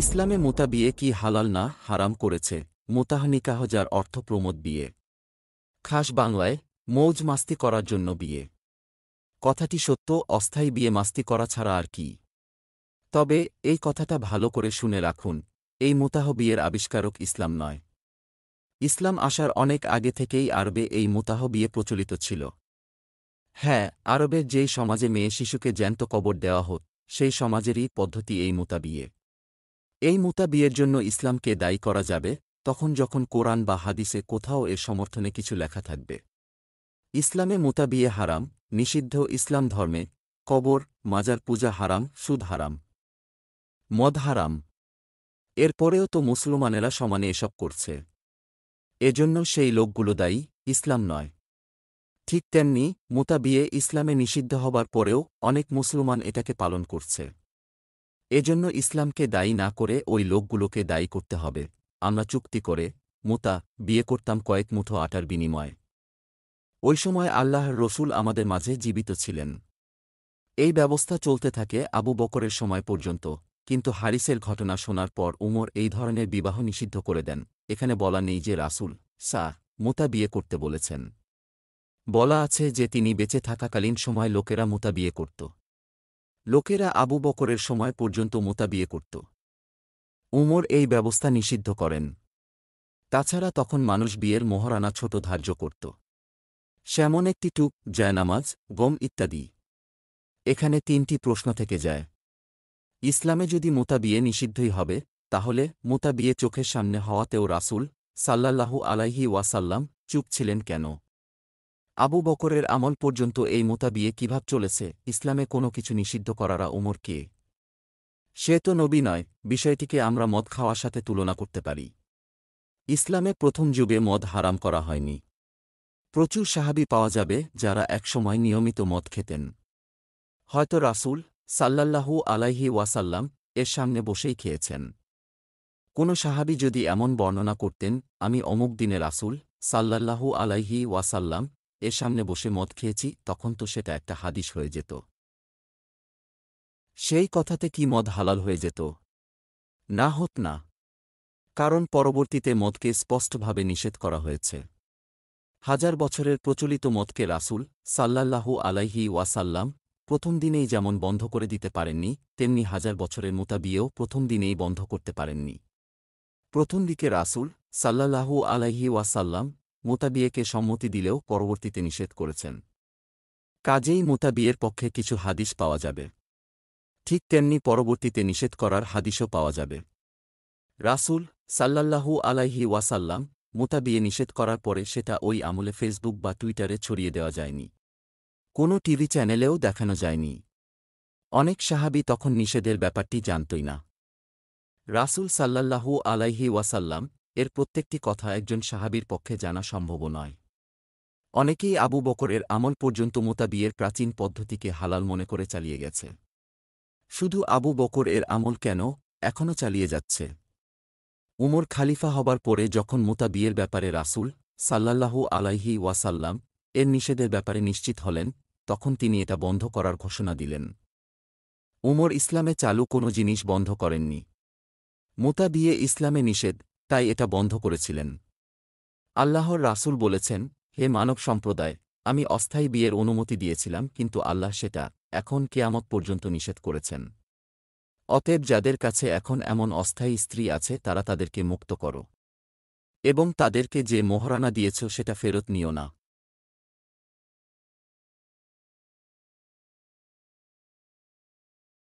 ইসলামে মোতা বিয়ে কি হালাল না হারাম করেছে মোতাহনিকাহ যার অর্থ প্রমোদ বিয়ে খাস বাংলায় মৌজ মাস্তি করার জন্য বিয়ে কথাটি সত্য অস্থায়ী বিয়ে মাস্তি করা ছাড়া আর কি তবে এই কথাটা ভালো করে শুনে রাখুন এই মোতাহ বিয়ের আবিষ্কারক ইসলাম নয় ইসলাম আসার অনেক আগে থেকেই আরবে এই মোতাহ বিয়ে প্রচলিত ছিল হ্যাঁ আরবের যেই সমাজে মেয়ে শিশুকে জ্যান্ত কবর দেওয়া হোক সেই সমাজেরই পদ্ধতি এই মোতা বিয়ে এই বিয়ের জন্য ইসলামকে দায়ী করা যাবে তখন যখন কোরআন বা হাদিসে কোথাও এর সমর্থনে কিছু লেখা থাকবে ইসলামে বিয়ে হারাম নিষিদ্ধ ইসলাম ধর্মে কবর মাজার পূজা হারাম সুদ হারাম মদ হারাম এরপরেও তো মুসলমানেরা সমানে এসব করছে এজন্য সেই লোকগুলো দায়ী ইসলাম নয় ঠিক তেমনি মোতাবিয়ে ইসলামে নিষিদ্ধ হবার পরেও অনেক মুসলমান এটাকে পালন করছে এজন্য ইসলামকে দায়ী না করে ওই লোকগুলোকে দায়ী করতে হবে আমরা চুক্তি করে মোতা বিয়ে করতাম কয়েক মুঠো আটার বিনিময়ে ওই সময় আল্লাহর রসুল আমাদের মাঝে জীবিত ছিলেন এই ব্যবস্থা চলতে থাকে আবু বকরের সময় পর্যন্ত কিন্তু হারিসের ঘটনা শোনার পর উমর এই ধরনের বিবাহ নিষিদ্ধ করে দেন এখানে বলা নেই যে রাসুল সা মোতা বিয়ে করতে বলেছেন বলা আছে যে তিনি বেঁচে থাকাকালীন সময় লোকেরা মোতা বিয়ে করত লোকেরা আবু বকরের সময় পর্যন্ত মোতাবিয়ে করত উমর এই ব্যবস্থা নিষিদ্ধ করেন তাছাড়া তখন মানুষ বিয়ের মহারানা ছোট ধার্য করত সেমন একটি টুক জয়নামাজ গম ইত্যাদি এখানে তিনটি প্রশ্ন থেকে যায় ইসলামে যদি মোতাবিয়ে নিষিদ্ধই হবে তাহলে মোতাবিয়ে চোখের সামনে হওয়াতেও রাসুল সাল্লাল্লাহু আলাইহি ওয়াসাল্লাম চুপ ছিলেন কেন আবু বকরের আমল পর্যন্ত এই মোতাবিয়ে কিভাব চলেছে ইসলামে কোনো কিছু নিষিদ্ধ করারা ওমর কে সে তো নবী নয় বিষয়টিকে আমরা মদ খাওয়ার সাথে তুলনা করতে পারি ইসলামে প্রথম যুগে মদ হারাম করা হয়নি প্রচুর সাহাবি পাওয়া যাবে যারা একসময় নিয়মিত মদ খেতেন হয়তো রাসুল সাল্লাল্লাহু আলাইহি ওয়াসাল্লাম এর সামনে বসেই খেয়েছেন কোনো সাহাবি যদি এমন বর্ণনা করতেন আমি অমুক দিনে রাসুল সাল্লাল্লাহু আলাইহি ওয়াসাল্লাম এর সামনে বসে মদ খেয়েছি তখন তো সেটা একটা হাদিস হয়ে যেত সেই কথাতে কি মদ হালাল হয়ে যেত না হত না কারণ পরবর্তীতে মদকে স্পষ্টভাবে নিষেধ করা হয়েছে হাজার বছরের প্রচলিত মদকে রাসুল সাল্লাল্লাহু আলাইহি ওয়াসাল্লাম প্রথম দিনেই যেমন বন্ধ করে দিতে পারেননি তেমনি হাজার বছরের মোতাবিয়েও প্রথম দিনেই বন্ধ করতে পারেননি প্রথম দিকে রাসুল সাল্লাল্লাহু আলাইহি ওয়াসাল্লাম মোতাবিয়েকে সম্মতি দিলেও পরবর্তীতে নিষেধ করেছেন কাজেই মোতাবিয়ের পক্ষে কিছু হাদিস পাওয়া যাবে ঠিক তেমনি পরবর্তীতে নিষেধ করার হাদিসও পাওয়া যাবে রাসুল সাল্লাল্লাহু আলাইহি ওয়াসাল্লাম মোতাবিয়ে নিষেধ করার পরে সেটা ওই আমলে ফেসবুক বা টুইটারে ছড়িয়ে দেওয়া যায়নি কোনো টিভি চ্যানেলেও দেখানো যায়নি অনেক সাহাবি তখন নিষেধের ব্যাপারটি জানতই না রাসুল সাল্লাল্লাহু আলাইহি ওয়াসাল্লাম এর প্রত্যেকটি কথা একজন সাহাবির পক্ষে জানা সম্ভব নয় অনেকেই আবু বকরের আমল পর্যন্ত মোতাবিয়ের প্রাচীন পদ্ধতিকে হালাল মনে করে চালিয়ে গেছে শুধু আবু বকর এর আমল কেন এখনও চালিয়ে যাচ্ছে উমর খালিফা হবার পরে যখন মোতাবিয়ের ব্যাপারে রাসুল সাল্লাল্লাহু আলাইহি ওয়াসাল্লাম এর নিষেধের ব্যাপারে নিশ্চিত হলেন তখন তিনি এটা বন্ধ করার ঘোষণা দিলেন উমর ইসলামে চালু কোনো জিনিস বন্ধ করেননি মোতাবিয়ে ইসলামে নিষেধ তাই এটা বন্ধ করেছিলেন আল্লাহর রাসুল বলেছেন হে মানব সম্প্রদায় আমি অস্থায়ী বিয়ের অনুমতি দিয়েছিলাম কিন্তু আল্লাহ সেটা এখন কেয়ামত পর্যন্ত নিষেধ করেছেন অতএব যাদের কাছে এখন এমন অস্থায়ী স্ত্রী আছে তারা তাদেরকে মুক্ত করো এবং তাদেরকে যে মোহরানা দিয়েছ সেটা ফেরত নিও না